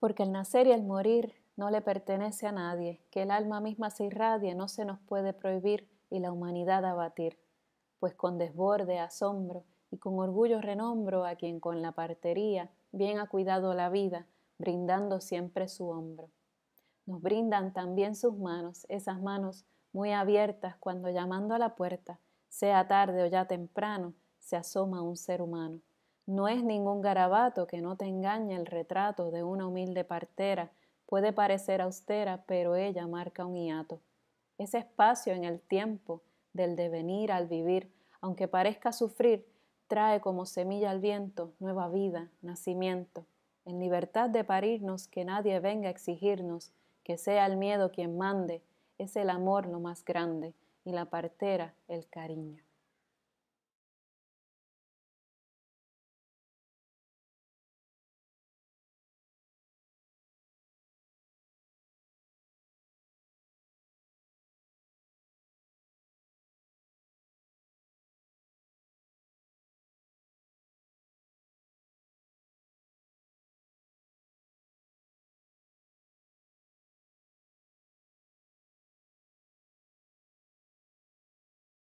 Porque el nacer y el morir no le pertenece a nadie, que el alma misma se irradie no se nos puede prohibir y la humanidad abatir, pues con desborde, asombro y con orgullo renombro a quien con la partería bien ha cuidado la vida, brindando siempre su hombro. Nos brindan también sus manos, esas manos muy abiertas cuando llamando a la puerta, sea tarde o ya temprano, se asoma un ser humano. No es ningún garabato que no te engaña el retrato de una humilde partera. Puede parecer austera, pero ella marca un hiato. Ese espacio en el tiempo, del devenir al vivir, aunque parezca sufrir, trae como semilla al viento nueva vida, nacimiento. En libertad de parirnos, que nadie venga a exigirnos, que sea el miedo quien mande, es el amor lo más grande y la partera el cariño.